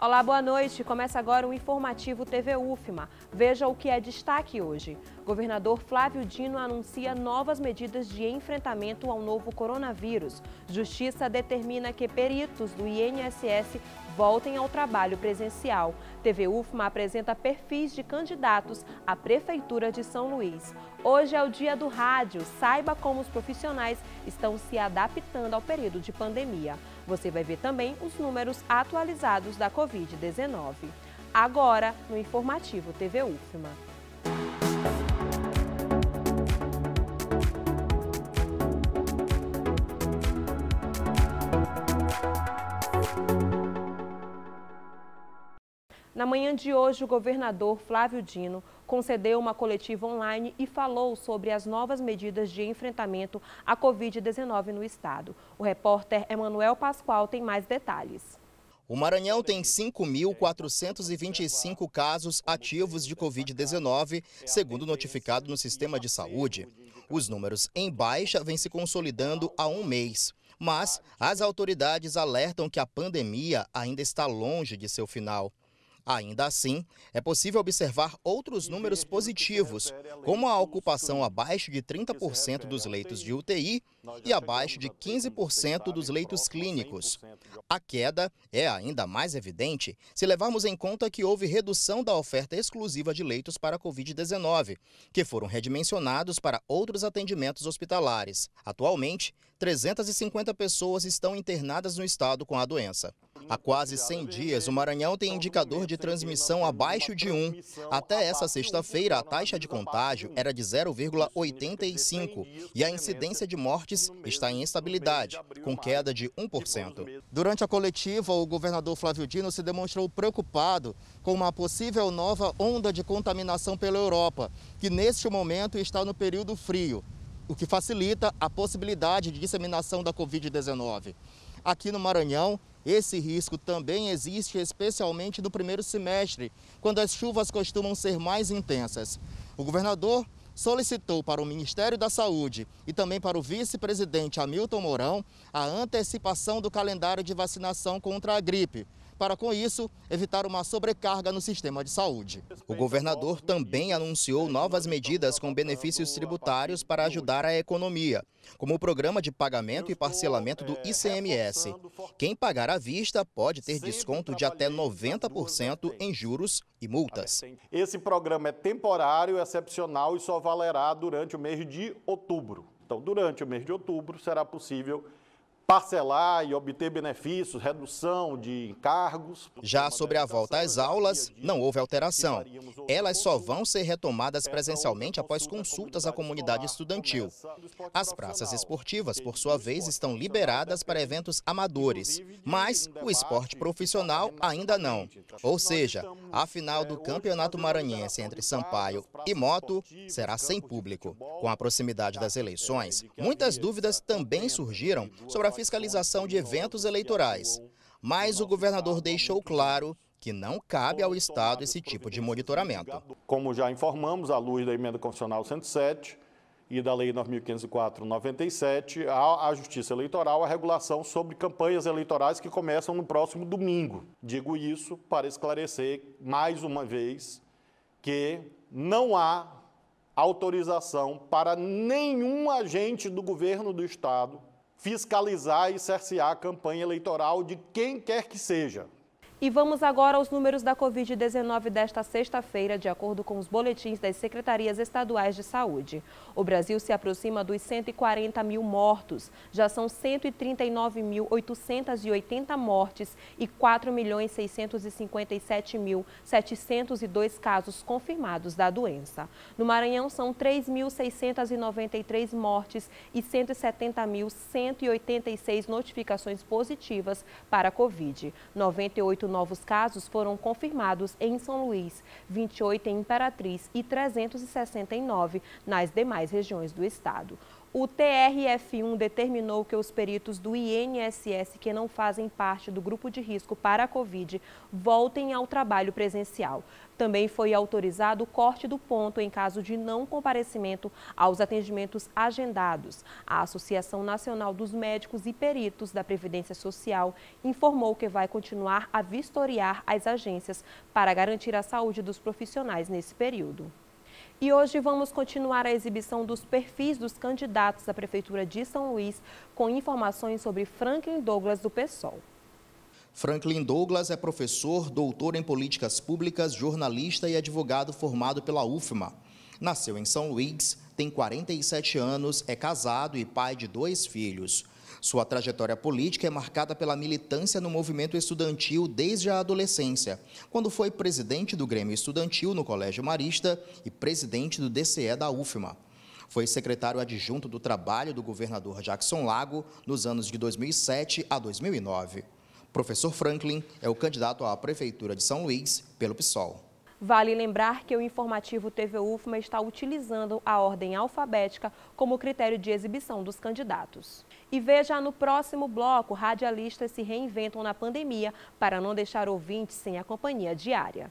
Olá, boa noite. Começa agora o informativo TV UFMA. Veja o que é destaque hoje. Governador Flávio Dino anuncia novas medidas de enfrentamento ao novo coronavírus. Justiça determina que peritos do INSS voltem ao trabalho presencial. TV UFMA apresenta perfis de candidatos à Prefeitura de São Luís. Hoje é o dia do rádio. Saiba como os profissionais estão se adaptando ao período de pandemia. Você vai ver também os números atualizados da Covid-19. Agora, no Informativo TV UFMA. Na manhã de hoje, o governador Flávio Dino concedeu uma coletiva online e falou sobre as novas medidas de enfrentamento à Covid-19 no estado. O repórter Emanuel Pascoal tem mais detalhes. O Maranhão tem 5.425 casos ativos de Covid-19, segundo notificado no sistema de saúde. Os números em baixa vêm se consolidando há um mês. Mas as autoridades alertam que a pandemia ainda está longe de seu final. Ainda assim, é possível observar outros números positivos, como a ocupação abaixo de 30% dos leitos de UTI e abaixo de 15% dos leitos clínicos. A queda é ainda mais evidente se levarmos em conta que houve redução da oferta exclusiva de leitos para a Covid-19, que foram redimensionados para outros atendimentos hospitalares. Atualmente, 350 pessoas estão internadas no estado com a doença. Há quase 100 dias, o Maranhão tem indicador de transmissão abaixo de 1. Até essa sexta-feira, a taxa de contágio era de 0,85 e a incidência de mortes está em estabilidade, com queda de 1%. Durante a coletiva, o governador Flávio Dino se demonstrou preocupado com uma possível nova onda de contaminação pela Europa, que neste momento está no período frio, o que facilita a possibilidade de disseminação da Covid-19. Aqui no Maranhão, esse risco também existe especialmente no primeiro semestre, quando as chuvas costumam ser mais intensas. O governador solicitou para o Ministério da Saúde e também para o vice-presidente Hamilton Mourão a antecipação do calendário de vacinação contra a gripe para, com isso, evitar uma sobrecarga no sistema de saúde. O governador também anunciou novas medidas com benefícios tributários para ajudar a economia, como o programa de pagamento e parcelamento do ICMS. Quem pagar à vista pode ter desconto de até 90% em juros e ah, multas. Esse programa é temporário, excepcional e só valerá durante o mês de outubro. Então, durante o mês de outubro, será possível parcelar e obter benefícios, redução de encargos. Já sobre a volta às é aulas, não houve alteração. Elas só vão ser retomadas é presencialmente após consultas à comunidade estudantil. As praças esportivas, por sua vez, estão liberadas para eventos amadores, mas o esporte profissional ainda não. Ou seja, a final do é, Campeonato Maranhense entre Sampaio e Moto será sem público. Com a proximidade das tá. eleições, é, muitas dúvidas tá também surgiram sobre a fiscalização de eventos é eleitorais. Mas o governador deixou claro que não cabe ao Estado esse tipo de monitoramento. Como já informamos, à luz da emenda constitucional 107 e da lei 9504/97, a Justiça Eleitoral a regulação sobre campanhas eleitorais que começam no próximo domingo. Digo isso para esclarecer mais uma vez que não há autorização para nenhum agente do governo do Estado fiscalizar e cercear a campanha eleitoral de quem quer que seja. E vamos agora aos números da Covid-19 desta sexta-feira, de acordo com os boletins das secretarias estaduais de saúde. O Brasil se aproxima dos 140 mil mortos. Já são 139.880 mortes e 4.657.702 casos confirmados da doença. No Maranhão, são 3.693 mortes e 170.186 notificações positivas para a Covid. 98 novos casos foram confirmados em São Luís, 28 em Imperatriz e 369 nas demais regiões do estado. O TRF1 determinou que os peritos do INSS que não fazem parte do grupo de risco para a Covid voltem ao trabalho presencial. Também foi autorizado o corte do ponto em caso de não comparecimento aos atendimentos agendados. A Associação Nacional dos Médicos e Peritos da Previdência Social informou que vai continuar a vistoriar as agências para garantir a saúde dos profissionais nesse período. E hoje vamos continuar a exibição dos perfis dos candidatos à Prefeitura de São Luís com informações sobre Franklin Douglas do PSOL. Franklin Douglas é professor, doutor em políticas públicas, jornalista e advogado formado pela UFMA. Nasceu em São Luís, tem 47 anos, é casado e pai de dois filhos. Sua trajetória política é marcada pela militância no movimento estudantil desde a adolescência, quando foi presidente do Grêmio Estudantil no Colégio Marista e presidente do DCE da UFMA. Foi secretário adjunto do Trabalho do governador Jackson Lago nos anos de 2007 a 2009. Professor Franklin é o candidato à Prefeitura de São Luís pelo PSOL. Vale lembrar que o informativo TV UFMA está utilizando a ordem alfabética como critério de exibição dos candidatos. E veja no próximo bloco, radialistas se reinventam na pandemia para não deixar ouvintes sem a companhia diária.